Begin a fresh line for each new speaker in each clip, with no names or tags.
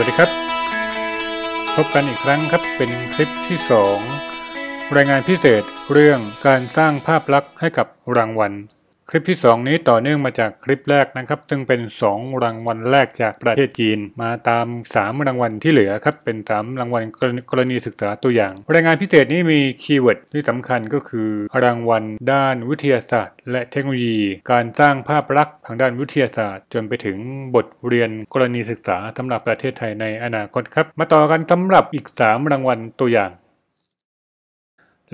วัสดีครับ พบกันอีกครั้งครับเป็นคลิปที่ 2 รายงานพิเศษเรื่องการสร้างภาพลักษณ์ให้กับรางวัลคลิปที่2นี้ต่อเนื่องมาจากคลิปแรกนะครับ ซึ่งเป็น 2 รางวัลแรกจากประเทศจีน มาตาม3รางวัลที่เหลือครับเป็น3รางวัลกรณีศึกษาตัวอย่างรายงานพิเศษนี้มีคีย์เวิร์ดที่สำคัญก็คือรางวัล ด้านวิทยาศาสตร์ และเทคโนโลยี การสร้างภาพลักษณ์ทางด้านวิทยาศาสตร์ จนไปถึงบทเรียนกรณีศึกษา สำหรับประเทศไทยในอนาคตครับมาต่อกันสำหรับอีก 3 รางวัลตัวอย่าง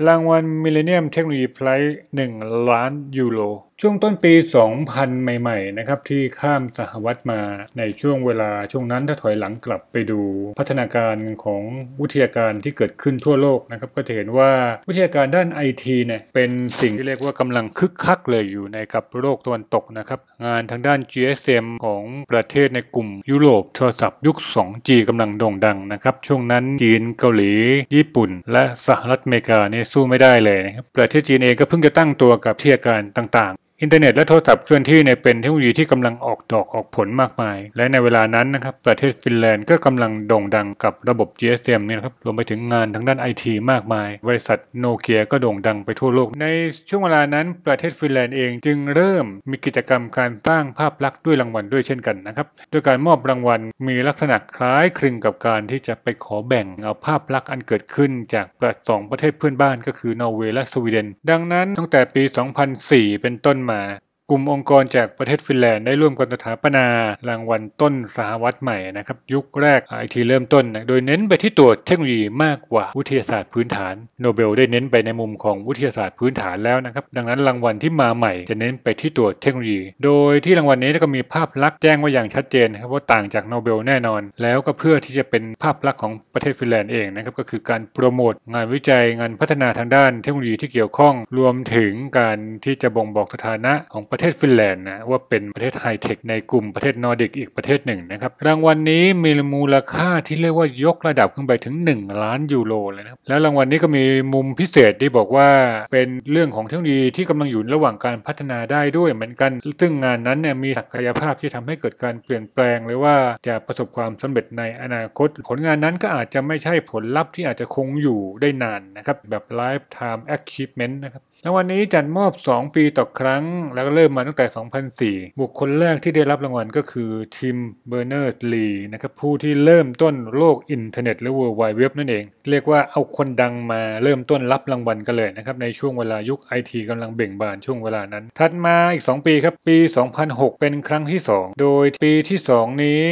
รางวัลมิเลเนียมเทคโนโลยีไพร์หนึ่งล้านยูโรช่วงต้นปี 2000 ใหม่ๆนะครับที่ข้ามสหวัตมาในช่วงเวลา ช่วงนั้นถ้าถอยหลังกลับไปดูพัฒนาการของวิทยาการที่เกิดขึ้นทั่วโลกนะครับก็จะเห็นว่าวิทยาการด้านไอทีเนี่ยเป็นสิ่งที่เรียกว่ากำลังคึกคักเลยอยู่ในกับโลกตะวันตกนะครับงานทางด้าน GSM ของประเทศในกลุ่มยุโรปโทรศัพท์ยุค 2G กำลังโด่งดังนะครับช่วงนั้นจีนเกาหลี ญี่ปุ่น และสหรัฐอเมริกาเนี่ยสู้ไม่ได้เลยนะครับประเทศจีนเองก็เพิ่งจะตั้งตัวกับวิทยาการต่างๆอินเทอร์เน็ตและโทรศัพท์เคลื่อนที่เนี่ยเป็นเทคโนโลยีที่กำลังออกดอกออกผลมากมาย และในเวลานั้นนะครับประเทศฟินแลนด์ก็กำลังโด่งดังกับระบบ GSM เนี่ยครับรวมไปถึงงานทางด้านไอทีมากมาย บริษัทโนเกียก็โด่งดังไปทั่วโลก ในช่วงเวลานั้นประเทศฟินแลนด์เองจึงเริ่มมีกิจกรรมการสร้างภาพลักษณ์ด้วยรางวัลด้วยเช่นกันนะครับโดยการมอบรางวัลมีลักษณะคล้ายคลึงกับการที่จะไปขอแบ่งเอาภาพลักษณ์อันเกิดขึ้นจากสองประเทศเพื่อนบ้านก็คือนอร์เวย์และสวีเดน ดังนั้นตั้งแต่ปี 2004 เป็นต้นมา Yeah. กลุ่มองค์กรจากประเทศฟินแลนด์ได้ร่วมกันสถาปนารางวัลต้น สหวัตใหม่นะครับยุคแรกไอทีเริ่มต้นนะโดยเน้นไปที่ตัวเทคโนโลยีมากกว่าวิทยาศาสตร์พื้นฐาน โนเบลได้เน้นไปในมุมของวิทยาศาสตร์พื้นฐานแล้วนะครับดังนั้นรางวัลที่มาใหม่ จะเน้นไปที่ตัวเทคโนโลยี โดยที่รางวัลนี้ก็มีภาพลักษณ์แจ้งว่าอย่างชัดเจนครับว่าต่างจากโนเบลแน่นอน แล้วก็เพื่อที่จะเป็นภาพลักษณ์ของประเทศฟินแลนด์เองนะครับก็คือการโปรโมทงานวิจัยงานพัฒนาทางด้านเทคโนโลยีที่เกี่ยวข้อง รวมถึงการที่จะบ่งบอกสถานะของประเทศฟินแลนด์นะว่าเป็นประเทศไฮเทคในกลุ่มประเทศนอร์ดิกอีกประเทศหนึ่งนะครับรางวัลนนี้มีมูลค่าที่เรียกว่ายกระดับขึ้นไปถึง 1 ล้านยูโรเลยนะแล้วรางวัลนนี้ก็มีมุมพิเศษที่บอกว่าเป็นเรื่องของเทคโนโลยีที่กำลังอยู่ระหว่างการพัฒนาได้ด้วยเหมือนกัน ซึ่งงานนั้นเนี่ยมีศักยภาพที่ทำให้เกิดการเปลี่ยนแปลงเลยว่าจะประสบความสำเร็จในอนาคต ผลงานนั้นก็อาจจะไม่ใช่ผลลัพธ์ที่อาจจะคงอยู่ได้นานนะครับแบบ lifetime achievement นะครับรางวัลนนี้จัดมอบ 2 ปีต่อครั้งแล้วก็เริ่มมาตั้งแต่ 2004 บุคคลแรกที่ได้รับรางวัลก็คือทิมเบอร์เนอร์ลีนะครับ ผู้ที่เริ่มต้นโลกอินเทอร์เน็ตหรือ World Wide Web นั่นเอง เรียกว่าเอาคนดังมาเริ่มต้นรับรางวัลกันเลยนะครับในช่วงเวลายุคไอทีกำลังเบ่งบานช่วงเวลานั้น ถัดมาอีก 2 ปีครับ ปี 2006 เป็นครั้งที่ 2 โดยปีที่ 2นี้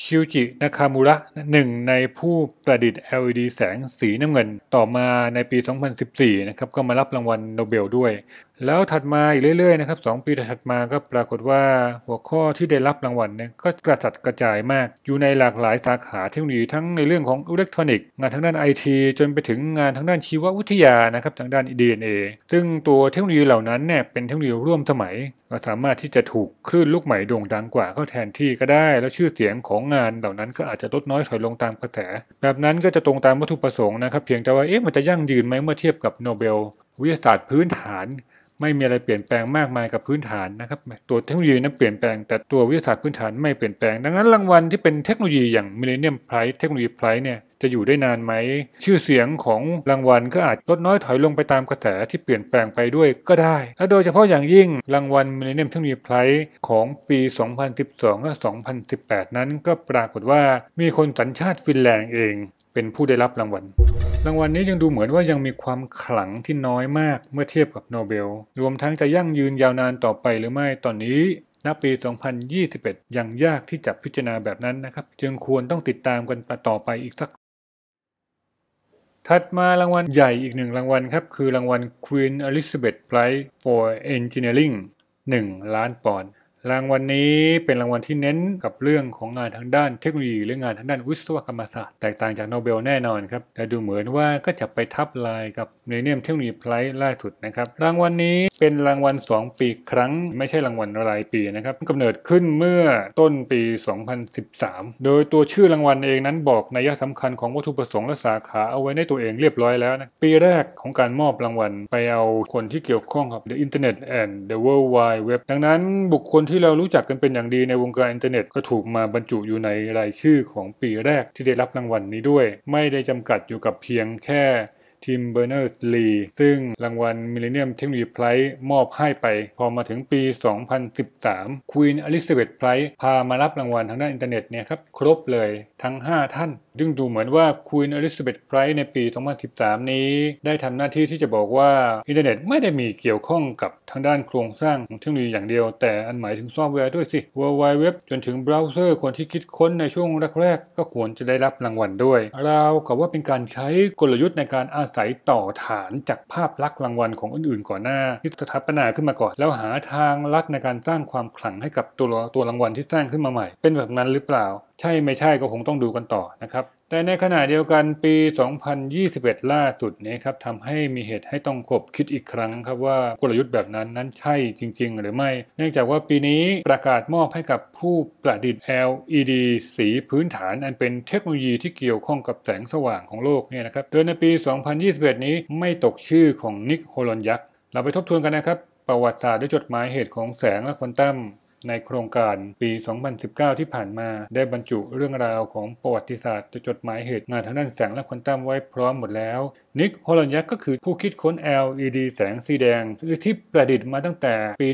ชิวจิ นาคามูระหนึ่งในผู้ประดิษฐ์ LED แสงสีน้ำเงินต่อมาในปี 2014 นะครับก็มารับรางวัลโนเบลลด้วยแล้วถัดมาอีกเรื่อยๆนะครับ2ปีถัดมาก็ปรากฏว่าหัวข้อที่ได้รับรางวัลเนี่ยก็กระจัดกระจายมากอยู่ในหลากหลายสาขาเทคโนโลยีทั้งในเรื่องของอิเล็กทรอนิกส์งานทางด้านไอทีจนไปถึงงานทางด้านชีววิทยานะครับทางด้าน DNA ซึ่งตัวเทคโนโลยีเหล่านั้นเนี่ยเป็นเทคโนโลยีร่วมสมัยก็สามารถที่จะถูก คลื่นลูกใหม่โด่งดังกว่าเ้าแทนที่ก็ได้ แล้วชื่อเสียงของงานเหล่านั้น ก็อาจจะลดน้อยถอยลงตามกระแสแบบนั้นก็จะตรงตามวัตถุประสงค์นะครับเพียงแต่ว่าเอ๊ะมันจะยั่งยืนไหมเมื่อเทียบกับโนเบลวิทยาศาสตร์พื้นฐานไม่มีอะไรเปลี่ยนแปลงมากมายกับพื้นฐานนะครับตัวเทคโนโลยีนั้นเปลี่ยนแปลงแต่ตัววิทยาศาสตร์พื้นฐานไม่เปลี่ยนแปลง ดังนั้น รางวัลที่เป็นเทคโนโลยีอย่างมิเลเนียมไพรส์เทคโนโลยีไพรส์เนี่ยจะอยู่ได้นานไหม ชื่อเสียงของรางวัลก็อาจลดน้อยถอยลงไปตามกระแสที่เปลี่ยนแปลงไปด้วยก็ได้และโดยเฉพาะอย่างยิ่งรางวัลมิเลเนียมเทคโนโลยีไพรส์ของปี 2012 และ 2018 นั้นก็ปรากฏว่ามีคนสัญชาติฟินแลนด์เองเป็นผู้ได้รับรางวัล รางวัลนนี้ยังดูเหมือนว่ายังมีความขลังที่น้อยมากเมื่อเทียบกับโนเบลรวมทั้งจะยั่งยืนยาวนานต่อไปหรือไม่ ตอนนี้ณปี 2021 ยังยากที่จะพิจารณาแบบนั้นนะครับจึงควรต้องติดตามกันต่อไปอีกสักถัดมารางวัลใหญ่อีกหนึ่งรางวัลครับคือรางวัล Queen Elizabeth Prize for Engineering 1 ล้านปอนด์รางวัลนนี้เป็นรางวัลที่เน้นกับเรื่องของงานทางด้านเทคโนโลยีหรืองานทางด้านวิศวกรรมศาสตร์แตกต่างจากโนเบลแน่นอนครับแต่ดูเหมือนว่าก็จะไปทับลายกับเนเนียมเทคโนโลยีไพรล่าสุดนะครับรางวัลนนี้เป็นรางวัล 2 ปีครั้ง ไม่ใช่รางวัลรายปีนะครับกาเนิดขึ้นเมื่อต้นปี 2013 โดยตัวชื่อรางวัลเองนั้นบอกนัยสำคัญของวัตถุประสงค์และสาขาเอาไว้ในตัวเองเรียบร้อยแล้วนะปีแรกของการมอบรางวัล ไปเอาคนที่เกี่ยวข้องกับ The Internet and the World Wide Web ดังนั้น บุคคลที่เรารู้จักกันเป็นอย่างดีในวงการอินเทอร์เน็ตก็ถูกมาบรรจุอยู่ในรายชื่อของปีแรกที่ได้รับรางวัลนี้ด้วย ไม่ได้จำกัดอยู่กับเพียงแค่ทีมเบอร์เนอร์ลีซึ่งรางวัลมิลเลนเนียมเทคโนโลยีไพรส์มอบให้ไป พอมาถึงปี 2013 ควีนอลิซาเบธไพรส์พามารับรางวัลทางด้านอินเทอร์เน็ตเนี่ยครับครบเลยทั้ง 5 ท่านจึงดูเหมือนว่าควีนอลิซาเบธไพรส์ในปี 2013 นี้ ได้ทำหน้าที่ที่จะบอกว่า อินเทอร์เน็ตไม่ได้มีเกี่ยวข้องกับทางด้านโครงสร้างของเทคโนโลยีอย่างเดียว แต่อันหมายถึงซอฟต์แวร์ด้วยสิ World Wide Web จนถึงเบราว์เซอร์คนที่คิดค้นในช่วงแรกๆก็ควรจะได้รับรางวัลด้วย เรากับว่าเป็นการใช้กลยุทธ์ในการอาศัยต่อฐานจากภาพลักษณ์รางวัลของอื่นๆ ก่อนหน้า ที่สถาปนาขึ้นมาก่อน แล้วหาทางลัดในการสร้างความขลังให้กับตัวตัวรางวัลที่สร้างขึ้นมาใหม่ เป็นแบบนั้นหรือเปล่า ใช่ไม่ใช่ก็คงต้องดูกันต่อนะครับแต่ในขณะเดียวกันปี 2021 ล่าสุดนี้ครับทำให้มีเหตุให้ต้องขบคิดอีกครั้งครับว่ากลยุทธ์แบบนั้นนั้นใช่จริงๆ หรือไม่ เนื่องจากว่าปีนี้ประกาศมอบให้กับผู้ประดิษฐ์ LED สีพื้นฐาน อันเป็นเทคโนโลยีที่เกี่ยวข้องกับแสงสว่างของโลกเนี่ยนะครับโดยในปี 2021 นี้ไม่ตกชื่อของนิกโฮลอนยักษ์ เราไปทบทวนกันนะครับ ประวัติศาสตร์ด้วยจดหมายเหตุของแสงและควอนตัมในโครงการปี 2019 ที่ผ่านมาได้บรรจุเรื่องราวของประวัติศาสตร์จดหมายเหตุงานทางด้านแสงและควอนตัมไว้พร้อมหมดแล้วนิกโฮลันยัก ก็คือผู้คิดค้น LED แสงสีแดง ที่ประดิษฐ์มาตั้งแต่ปี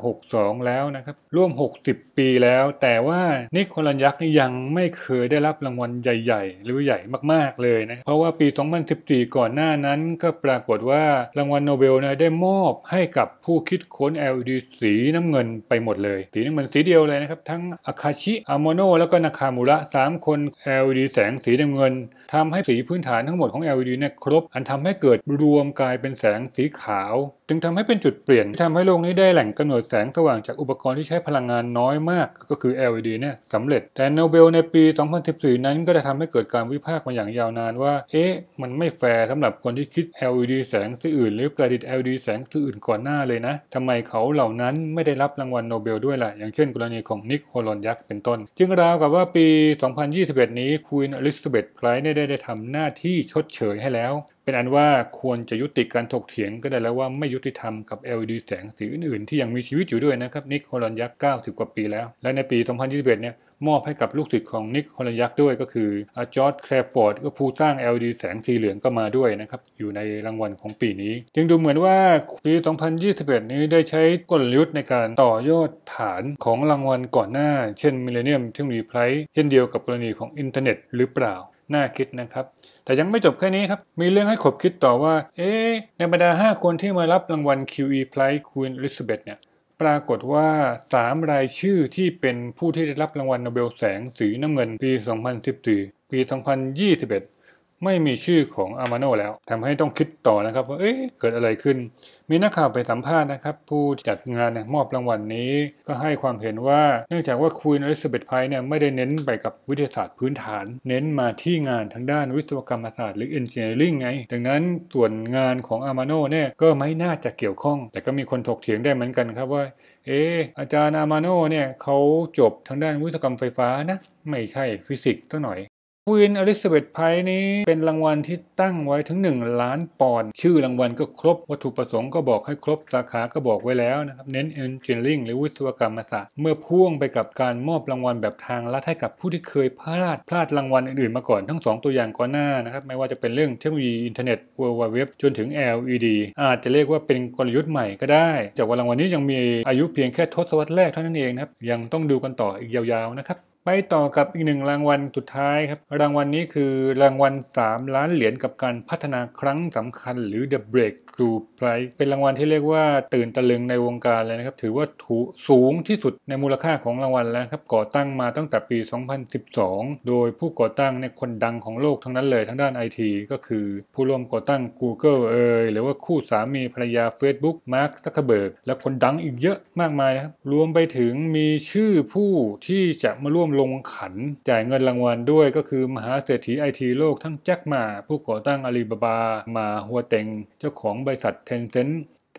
1962 แล้วนะครับร่วม 60 ปีแล้ว แต่ว่านิกโฮลันยักนี่ยังไม่เคยได้รับรางวัลใหญ่ ๆ หรือใหญ่มากๆเลยนะ เพราะว่าปี 2014 ก่อนหน้านั้นก็ปรากฏว่ารางวัลโนเบลนะได้มอบให้กับผู้คิดค้น LED สีน้ำเงินไปหมดเลย สีน้ำเงินสีเดียวเลยนะครับ ทั้งอาคาชิ อามโนแล้วก็นาคามุระ 3 คน LED แสงสีน้ำเงินทำให้สีพื้นฐานทั้งหมดของ LED เนี่ยครบอันทำให้เกิดรวมกลายเป็นแสงสีขาวจึงทำให้เป็นจุดเปลี่ยนทำำให้โลกนี้ได้แหล่งกำหนดแสงสว่างจากอุปกรณ์ที่ใช้พลังงานน้อยมากก็คือ LED เนี่ยสำเร็จ แต่โนเบลในปี 2014 นั้นก็ได้ทำให้เกิดการวิพากษ์มาอย่างยาวนานว่า เอ๊ะมันไม่แฟร์สำหรับคนที่คิด LED แสงสีอื่น หรือประดิษฐ์ LED แสงสีอื่นก่อนหน้าเลยนะทำไมเขาเหล่านั้นไม่ได้รับรางวัลโนเบลด้วยล่ะอย่างเช่น กรณีของนิกโคลอนยักษ์เป็นต้นจึงราวกับว่าปี 2021 นี้คุณอลิซาเบธไพร์ได้ได้ทำหน้าที่ชดเชยให้แล้วเป็นอันว่าควรจะยุติการถกเถียงก็ได้แล้วว่าไม่ยุติธรรมกับ LED แสงสีอื่นๆที่ยังมีชีวิตอยู่ด้วยนะครับ นิกฮอลันยักษ์ 90 กว่าปีแล้ว และในปี 2021เนี่ยมอบให้กับลูกศิษย์ของนิกฮอลันยักษ์ด้วยก็คือจอร์ดแคลฟอร์ดก็ผู้สร้าง LED แสงสีเหลืองก็มาด้วยนะครับ อยู่ในรางวัลของปีนี้ จึงดูเหมือนว่าปี 2021 นี้ได้ใช้กลยุทธ์ในการต่อยอดฐานของรางวัลก่อนหน้า เช่นมิเลเนียมเทคโนโลยีไพรเช่นเดียวกับกรณีของอินเทอร์เน็ตหรือเปล่าน่าคิดนะครับแต่ยังไม่จบแค่นี้ครับ มีเรื่องให้ขบคิดต่อว่า เอ๊ในบรรดา 5 คนที่มารับรางวัล QE Prize Queen Elizabeth เนี่ย ปรากฏว่า 3 รายชื่อที่เป็นผู้ที่ได้รับรางวัลโนเบลแสงสีน้ำเงินปี 2014 ปี 2021ไม่มีชื่อของอามาโนแล้วทำให้ต้องคิดต่อนะครับว่า เอ๊ะเกิดอะไรขึ้น มีนักข่าวไปสัมภาษณ์นะครับ ผู้จัดงานนมอบรางวัลนนี้ ก็ให้ความเห็นว่าเนื่องจากว่าคุณอลิซาเบธไพร์เนี่ยไม่ได้เน้นไปกับวิทยาศาสตร์พื้นฐาน เน้นมาที่งานทางด้านวิศวกรรมศาสตร์ หรือเนจิเนียริ่งไง ดังนั้นส่วนงานของอามาโนเนี่ยก็ไม่น่าจะเกี่ยวข้อง แต่ก็มีคนถกเถียงได้เหมือนกันครับว่า เอออาจารย์อามาโนเนี่ยเขาจบทางด้านวิศวกรรมไฟฟ้านะไม่ใช่ฟิสิกส์ตั้งหน่อยควีนอลิซาเบธไพร์นี้เป็นรางวัลที่ตั้งไว้ถึง 1 ล้านปอนด์ชื่อรางวัลก็ครบวัตถุประสงค์ก็บอกให้ครบ สาขาก็บอกไว้แล้วนะครับเน้นเอนจิเนียริงหรือวิศวกรรมศาสตร์ เมื่อพ่วงไปกับการมอบรางวัลแบบทางลัดให้กับผู้ที่เคยพลาด พลาดรางวัลอื่นๆ มาก่อนทั้ง 2 ตัวอย่างก่อนหน้านะครับ ไม่ว่าจะเป็นเรื่องเทคโนโลยีอินเทอร์เน็ตเวิร์ w เว็บจนถึง LED อาจจะเรียกว่าเป็นกลยุทธ์ใหม่ก็ได้จากว่ารางวัลนี้ยังมีอายุเพียงแค่ทศวรรษแรกเท่านั้นเองนะครับยังต้องดูกันต่ออีกยาวๆนะครับไปต่อกับอีกหนึ่งรางวัลสุดท้ายครับ รางวัลนนี้คือรางวัล 3 ล้านเหรียญกับการพัฒนาครั้งสำคัญ หรือ The Breakthrough Prize เป็นรางวัลที่เรียกว่าตื่นตะลึงในวงการเลยนะครับ ถือว่าถูสูงที่สุดในมูลค่าของรางวัลแล้วครับ ก่อตั้งมาตั้งแต่ปี 2012 โดยผู้ก่อตั้งเนี่ยคนดังของโลกทั้งนั้นเลยทั้งด้านไอทีก็คือผู้ร่วมก่อตั้ง Google เอ่ยหรือว่าคู่สามีภรรยา Facebook Mark Zuckerberg และคนดังอีกเยอะมากมายนะครับรวมไปถึงมีชื่อผู้ที่จะมาร่วมลงขันจ่ายเงินรางวัลด้วยก็คือมหาเศรษฐีไอทีโลกทั้งแจ็คมาผู้ก่อตั้งอาลีบาบา มาหัวเต็งเจ้าของบริษัทเทนเซ็นต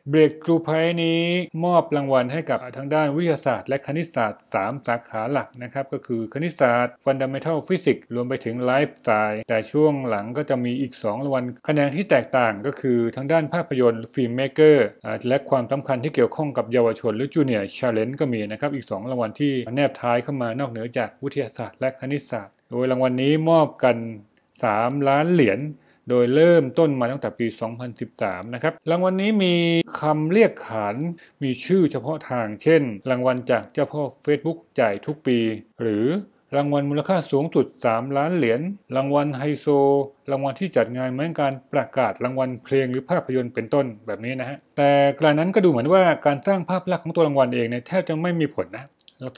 เบรกทรูไพนี้มอบรางวัลให้กับทางด้านวิทยาศาสตร์และคณิตศาสตร์ 3 สาขาหลักนะครับก็คือคณิตศาสตร์ Fundamental Physics รวมไปถึง Life s ซ i e แต่ช่วงหลังก็จะมีอีก 2 รางวัลคะแนนที่แตกต่างก็คือทางด้านภาพยนตร์ฟิล์มเมเกอร์และความสำคัญที่เกี่ยวข้องกับเยาวชน หรือจูเนียร์ชาเลนจ์ก็มีนะครับอีก 2 รางวัลที่แนบท้ายเข้ามานอกเหนือจากวิทยาศาสตร์และคณิตศาสตร์ โดยรางวัลนี้มอบกัน 3 ล้านเหรียญโดยเริ่มต้นมาตั้งแต่ปี 2013 นะครับ รางวัลนนี้มีคำเรียกขาน มีชื่อเฉพาะทางเช่น รางวัลจากเจ้าพ่อ Facebook จ่ายทุกปี หรือรางวัลมูลค่าสูงสุด 3 ล้านเหรียญ รางวัลไฮโซ รางวัลที่จัดงานเหมือนการประกาศรางวัลเพลงหรือภาพยนตร์เป็นต้นแบบนี้นะฮะ แต่กรยนั้นก็ดูเหมือนว่าการสร้างภาพลักษณ์ของตัวรางวัลเองเนี่ยแทบจะไม่มีผลนะ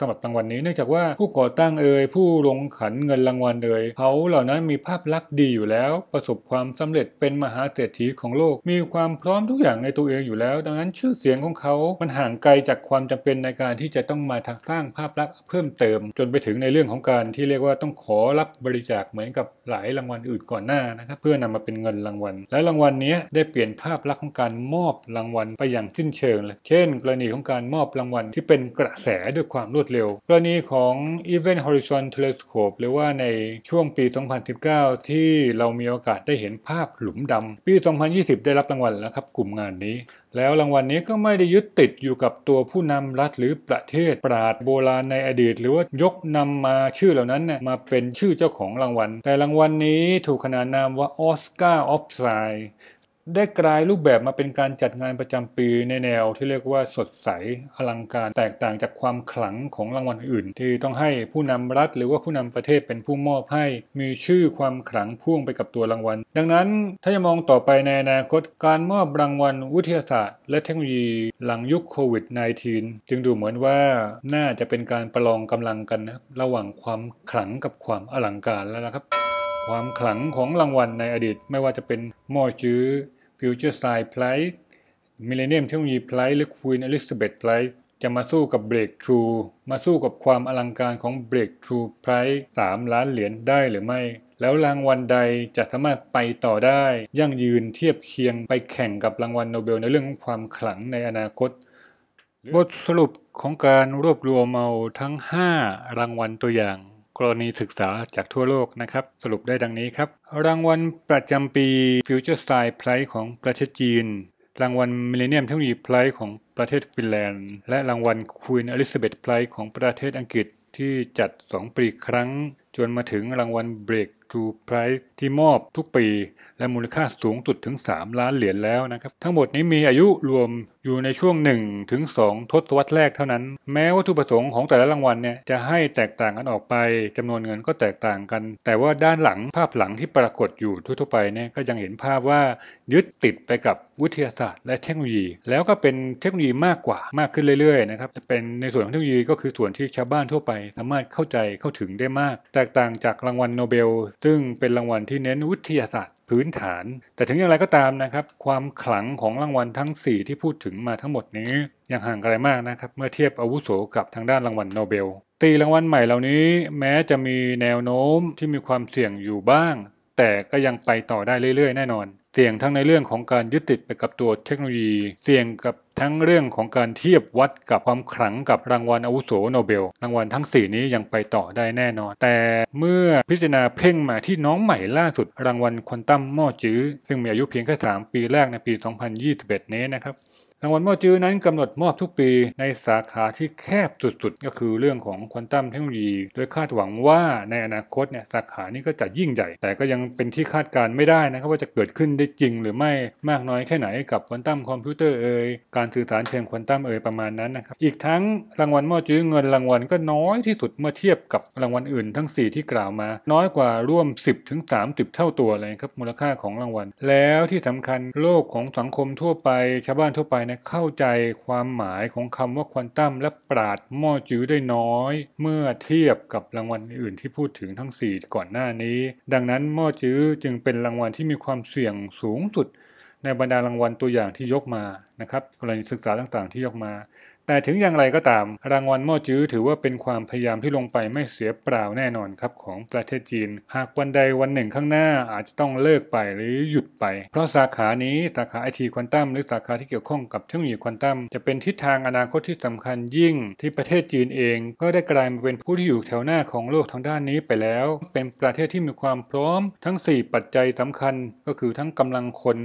สำหรับรางวัลนี้เนื่องจากว่าผู้ก่อตั้งเอ่ยผู้ลงขันเงินรางวัลเอ่ยเขาเหล่านั้นมีภาพลักษณ์ดีอยู่แล้ว ประสบความสำเร็จเป็นมหาเศรษฐีของโลก มีความพร้อมทุกอย่างในตัวเองอยู่แล้ว ดังนั้นชื่อเสียงของเขา มันห่างไกลจากความจำเป็นในการที่จะต้องมาทักสร้างภาพลักษณ์เพิ่มเติม จนไปถึงในเรื่องของการที่เรียกว่าต้องขอรับบริจาคเหมือนกับหลายรางวัลอื่นก่อนหน้านะครับเพื่อนำมาเป็นเงินรางวัลและรางวัลนี้ได้เปลี่ยนภาพลักษณ์ของการมอบรางวัลไปอย่างสิ้นเชิงเลยเช่น กรณีของการมอบรางวัลที่เป็นกระแสด้วยความรวดเร็ว กรณีของ Event Horizon Telescope หรือว่าในช่วงปี 2019 ที่เรามีโอกาสได้เห็นภาพหลุมดำปี 2020 ได้รับรางวัลแล้วครับกลุ่มงานนี้ แล้วรางวัลนนี้ก็ไม่ได้ยึดติดอยู่กับตัวผู้นำรัฐหรือประเทศปราดโบราณในอดีตหรือว่ายกนำมาชื่อเหล่านั้นนยมาเป็นชื่อเจ้าของรางวัล แต่รางวัลนนี้ถูกขนานนามว่าออสการ์ออฟไซได้กลายรูปแบบมาเป็นการจัดงานประจำปีในแนว ที่เรียกว่า สดใส อลังการ แตกต่างจากความขลังของรางวัลอื่น ที่ต้องให้ผู้นำรัฐ หรือว่าผู้นำประเทศเป็นผู้มอบให้ มีชื่อความขลัง พ่วงไปกับตัวรางวัล ดังนั้น ถ้าจะมองต่อไปในอนาคตการมอบรางวัล วิทยาศาสตร์และเทคโนโลยีหลังยุคโควิด -19 จึงดูเหมือนว่าน่าจะเป็นการประลองกำลังกันนะระหว่างความขลังกับความอลังการแล้วนะครับ ความขลังของรางวัลในอดีต ไม่ว่าจะเป็นหม้อจื้อิวเจอร์ไซด์ไพล e ์มิเลเนียมเทคโนโลยีไพลส์หรือควีนอลิซาเบธไพลส์จะมาสู้กับเบรกทรูมาสู้กับความอลังการของเบรกทรูไพลส์สามล้านเหรียญได้หรือไม่ แล้วรางวัลใดจะสามารถไปต่อได้ ยั่งยืนเทียบเคียงไปแข่งกับรางวัลโนเบลในเรื่องของความขลังในอนาคต บทสรุปของการรวบรวมเอาทั้ง 5 รางวัลตัวอย่างกรณีศึกษาจากทั่วโลกนะครับ สรุปได้ดังนี้ครับ รางวัลประจำปี Future Style Prize ของประเทศจีน รางวัล Millennium Technology Prize ของประเทศฟินแลนด์ และรางวัล Queen Elizabeth Prize ของประเทศอังกฤษที่จัด 2 ปีครั้งจนมาถึงรางวัล Breakthrough Prize ที่มอบทุกปี และมูลค่าสูงสุดถึง 3 ล้านเหรียญแล้วนะครับทั้งหมดนี้มีอายุรวมอยู่ในช่วง1ถึง2ทศวรรษแรกเท่านั้นแม้วัตถุประสงค์ของแต่ละรางวัลเนี่ยจะให้แตกต่างกันออกไป จำนวนเงินก็แตกต่างกัน แต่ว่าด้านหลังภาพหลังที่ปรากฏอยู่ทั่วไปเนี่ยก็ยังเห็นภาพว่ายึดติดไปกับวิทยาศาสตร์ และเทคโนโลยี แล้วก็เป็นเทคโนโลยีมากกว่ามากขึ้นเรื่อยๆนะครับเป็นในส่วนของเทคโนโลยีก็คือส่วนที่ชาวบ้านทั่วไป สามารถเข้าใจเข้าถึงได้มาก แตกต่างจากรางวัลโนเบล ซึ่งเป็นรางวัลที่เน้นวิทยาศาสตร์พื้นฐาน แต่ถึงอย่างไรก็ตามนะครับ ความขลังของรางวัลทั้ง4ที่พูดถึงมาทั้งหมดนี้ ยังห่างไกลมากนะครับ เมื่อเทียบอาวุโสกับทางด้านรางวัลโนเบล ตีรางวัลใหม่เหล่านี้ แม้จะมีแนวโน้มที่มีความเสี่ยงอยู่บ้างแต่ก็ยังไปต่อได้เรื่อยๆแน่นอน เสี่ยงทั้งในเรื่องของการยึดติดไปกับตัวเทคโนโลยี เสี่ยงกับทั้งเรื่องของการเทียบวัดกับความขลังกับรางวัลอาวุโสโนเบล รางวัลทั้ง 4 นี้ยังไปต่อได้แน่นอน แต่เมื่อพิจารณาเพ่งมาที่น้องใหม่ล่าสุดรางวัลควอนตัมมอจื้อซึ่งมีอายุเพียงแค่3ปีแรกในปี2021นี้นะครับรางวัลมอวจื้อนั้นกำหนดมอบทุกปีในสาขาที่แคบสุดๆ ก็คือเรื่องของควอนตัมเทคโนโลยี โดยคาดหวังว่าในอนาคตเนี่ยสาขานี้ก็จะยิ่งใหญ่ แต่ก็ยังเป็นที่คาดการไม่ได้นะครับว่าจะเกิดขึ้นได้จริงหรือไม่มากน้อยแค่ไหนกับควอนตัมคอมพิวเตอร์เอ่ยการสื่อสารเชิงควอนตัมเอ่ยประมาณนั้นนะครับอีกทั้งรางวัลมอวจื้อเงินรางวัลก็น้อยที่สุดเมื่อเทียบกับรางวัลอื่นทั้ง 4 ที่กล่าวมา น้อยกว่าร่วม10ถึง30เท่าตัวเลยครับมูลค่าของรางวัลแล้วที่สำคัญโลกของสังคมทั่วไปชาวบ้านทั่วไปเนี่ยเข้าใจความหมายของคำว่าควอนตัมและปราดม้อจื้อได้น้อย เมื่อเทียบกับรางวัลอื่นที่พูดถึงทั้ง 4 ก่อนหน้านี้ ดังนั้นม้อจื้อจึงเป็นรางวัลที่มีความเสี่ยงสูงสุด ในบรรดารางวัลตัวอย่างที่ยกมานะครับ กรณีศึกษาต่างๆที่ยกมาแต่ถึงอย่างไรก็ตาม รางวัลมอจื้อถือว่าเป็นความพยายามที่ลงไปไม่เสียเปล่าแน่นอนครับของประเทศจีน หากวันใดวันหนึ่งข้างหน้าอาจจะต้องเลิกไปหรือหยุดไป เพราะสาขานี้ สาขาไอทีควอนตัมหรือสาขาที่เกี่ยวข้องกับเทคโนโลยีควอนตัมจะเป็นทิศทางอนาคตที่สำคัญยิ่งที่ประเทศจีนเองก็ได้กลายมาเป็นผู้ที่อยู่แถวหน้าของโลกทางด้านนี้ไปแล้ว เป็นประเทศที่มีความพร้อม ทั้ง4ปัจจัยสำคัญก็คือทั้งกำลังคน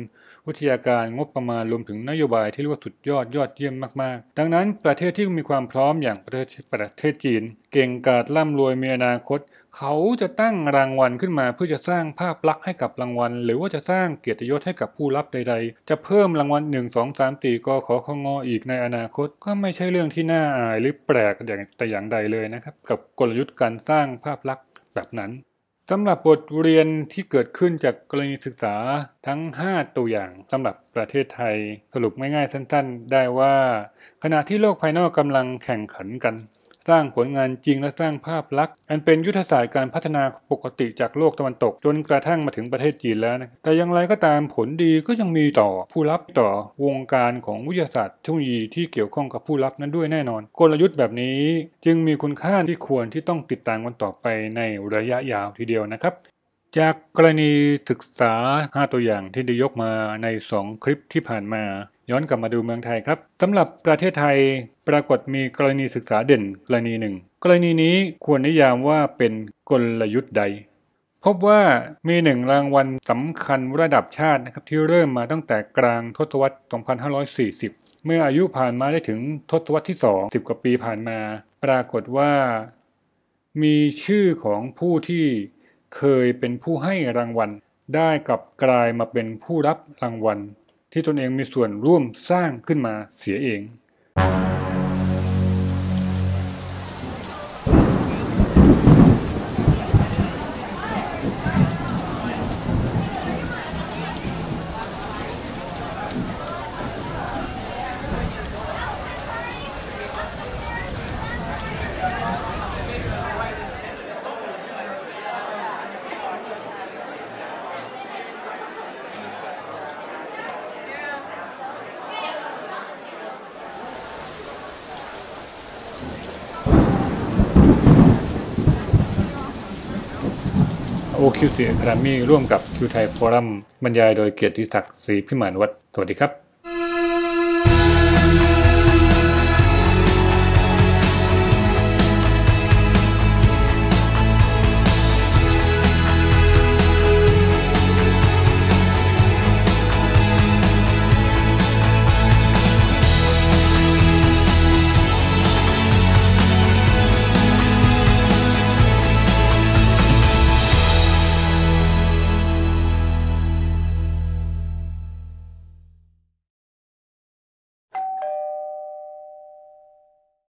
วิทยาการงบประมาณรวมถึงนโยบายที่เรียกว่าสุดยอดยอดเยี่ยมมากๆ ดังนั้นประเทศที่มีความพร้อมอย่างประเทศประเทศจีนเก่งกาจร่ำรวยมีอนาคต เขาจะตั้งรางวัลขึ้นมาเพื่อจะสร้างภาพลักษณ์ให้กับรางวัล หรือว่าจะสร้างเกียรติยศให้กับผู้รับใด ๆ จะเพิ่มรางวัล1 2 3 4กขอของออีกในอนาคต ก็ไม่ใช่เรื่องที่น่าอายหรือแปลกอย่างแต่อย่างใดเลยนะครับกับกลยุทธ์การสร้างภาพลักษณ์แบบนั้นสำหรับบทเรียนที่เกิดขึ้นจากกรณีศึกษาทั้ง 5 ตัวอย่างสำหรับประเทศไทย สรุปง่ายๆสั้นๆ ได้ว่า ขณะที่โลกภายนอกกำลังแข่งขันกันสร้างผลงานจริงและสร้างภาพลักษณ์อันเป็นยุทธศาสตร์การพัฒนาปกติจากโลกตะวันตก จนกระทั่งมาถึงประเทศจีนแล้วนะ แต่อย่างไรก็ตามผลดีก็ยังมีต่อผู้รับต่อวงการของวิทยาศาสตร์เทคโนโลยีที่เกี่ยวข้องกับผู้รับนั้นด้วยแน่นอน กลยุทธ์แบบนี้ จึงมีคุณค่าที่ควรที่ต้องติดตามกันต่อไปในระยะยาวทีเดียวนะครับจากกรณีศึกษา 5 ตัวอย่างที่ได้ยกมาใน 2 คลิปที่ผ่านมา ย้อนกลับมาดูเมืองไทยครับ สำหรับประเทศไทย ปรากฏมีกรณีศึกษาเด่นกรณีหนึ่ง กรณีนี้ควรนิยามว่าเป็นกลยุทธ์ใด พบว่ามีหนึ่งรางวัลสำคัญระดับชาตินะครับที่เริ่มมาตั้งแต่กลางทศวรรษ 2540 เมื่ออายุผ่านมาได้ถึงทศวรรษที่2 10กว่าปีผ่านมา ปรากฏว่า มีชื่อของผู้ที่เคยเป็นผู้ให้รางวัลได้กลับกลายมาเป็นผู้รับรางวัล ที่ตนเองมีส่วนร่วมสร้างขึ้นมาเสียเอง q ีแกรมมี่ร่วมกับคิวไทยฟอรัมบรรยายโดยเกียรติศักดิ์ศรีพิมานวัฒสวัสดีครับ